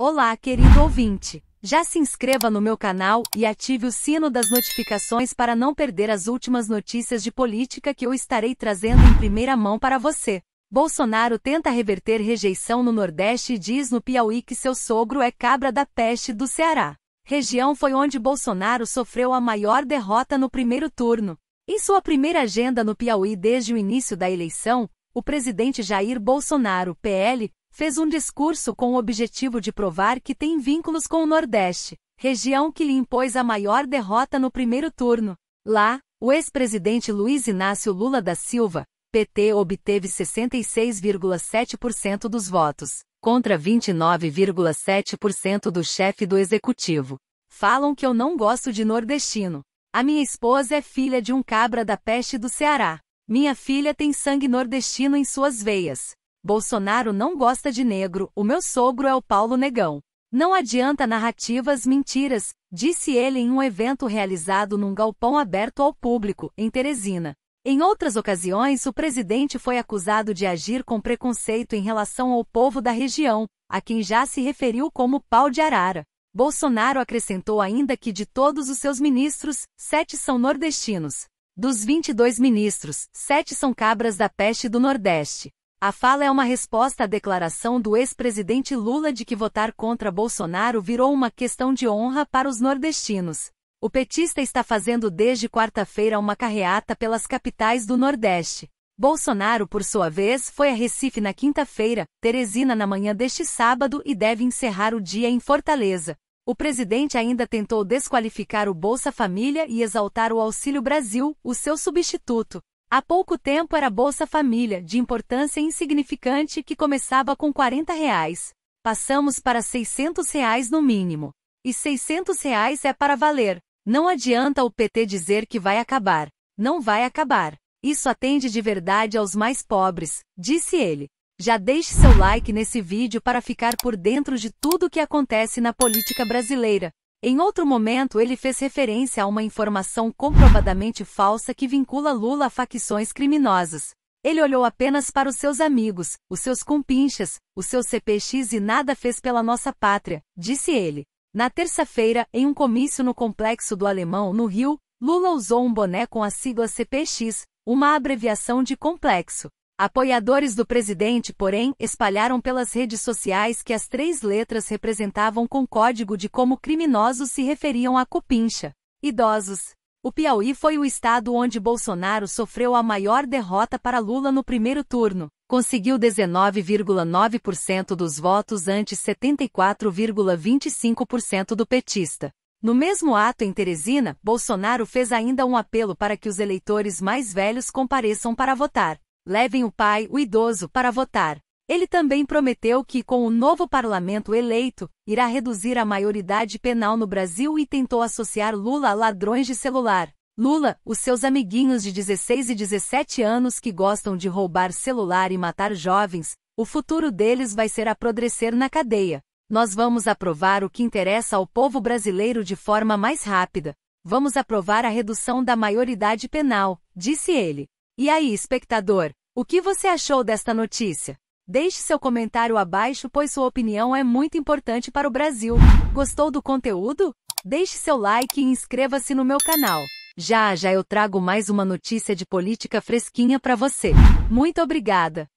Olá, querido ouvinte! Já se inscreva no meu canal e ative o sino das notificações para não perder as últimas notícias de política que eu estarei trazendo em primeira mão para você. Bolsonaro tenta reverter rejeição no Nordeste e diz no Piauí que seu sogro é cabra da peste do Ceará. Região foi onde Bolsonaro sofreu a maior derrota no primeiro turno. Em sua primeira agenda no Piauí desde o início da eleição, o presidente Jair Bolsonaro, PL, fez um discurso com o objetivo de provar que tem vínculos com o Nordeste, região que lhe impôs a maior derrota no primeiro turno. Lá, o ex-presidente Luiz Inácio Lula da Silva, PT, obteve 66,7% dos votos, contra 29,7% do chefe do executivo. Falam que eu não gosto de nordestino. A minha esposa é filha de um cabra da peste do Ceará. Minha filha tem sangue nordestino em suas veias. Bolsonaro não gosta de negro, o meu sogro é o Paulo Negão. Não adianta narrativas mentiras, disse ele em um evento realizado num galpão aberto ao público, em Teresina. Em outras ocasiões, o presidente foi acusado de agir com preconceito em relação ao povo da região, a quem já se referiu como pau de arara. Bolsonaro acrescentou ainda que de todos os seus ministros, sete são nordestinos. Dos 22 ministros, sete são cabras da peste do Nordeste. A fala é uma resposta à declaração do ex-presidente Lula de que votar contra Bolsonaro virou uma questão de honra para os nordestinos. O petista está fazendo desde quarta-feira uma carreata pelas capitais do Nordeste. Bolsonaro, por sua vez, foi a Recife na quinta-feira, Teresina na manhã deste sábado e deve encerrar o dia em Fortaleza. O presidente ainda tentou desqualificar o Bolsa Família e exaltar o Auxílio Brasil, o seu substituto. Há pouco tempo era Bolsa Família, de importância insignificante que começava com 40 reais. Passamos para 600 reais no mínimo. E 600 reais é para valer. Não adianta o PT dizer que vai acabar. Não vai acabar. Isso atende de verdade aos mais pobres, disse ele. Já deixe seu like nesse vídeo para ficar por dentro de tudo o que acontece na política brasileira. Em outro momento, ele fez referência a uma informação comprovadamente falsa que vincula Lula a facções criminosas. Ele olhou apenas para os seus amigos, os seus compinchas, o seu CPX e nada fez pela nossa pátria, disse ele. Na terça-feira, em um comício no Complexo do Alemão, no Rio, Lula usou um boné com a sigla CPX, uma abreviação de complexo. Apoiadores do presidente, porém, espalharam pelas redes sociais que as três letras representavam com código de como criminosos se referiam à cupincha. Idosos. O Piauí foi o estado onde Bolsonaro sofreu a maior derrota para Lula no primeiro turno. Conseguiu 19,9% dos votos antes 74,25% do petista. No mesmo ato em Teresina, Bolsonaro fez ainda um apelo para que os eleitores mais velhos compareçam para votar levem o pai, o idoso, para votar. Ele também prometeu que, com o novo parlamento eleito, irá reduzir a maioridade penal no Brasil e tentou associar Lula a ladrões de celular. Lula, os seus amiguinhos de 16 e 17 anos que gostam de roubar celular e matar jovens, o futuro deles vai ser apodrecer na cadeia. Nós vamos aprovar o que interessa ao povo brasileiro de forma mais rápida. Vamos aprovar a redução da maioridade penal, disse ele. E aí, espectador, o que você achou desta notícia? Deixe seu comentário abaixo, pois sua opinião é muito importante para o Brasil. Gostou do conteúdo? Deixe seu like e inscreva-se no meu canal. Já já eu trago mais uma notícia de política fresquinha para você. Muito obrigada!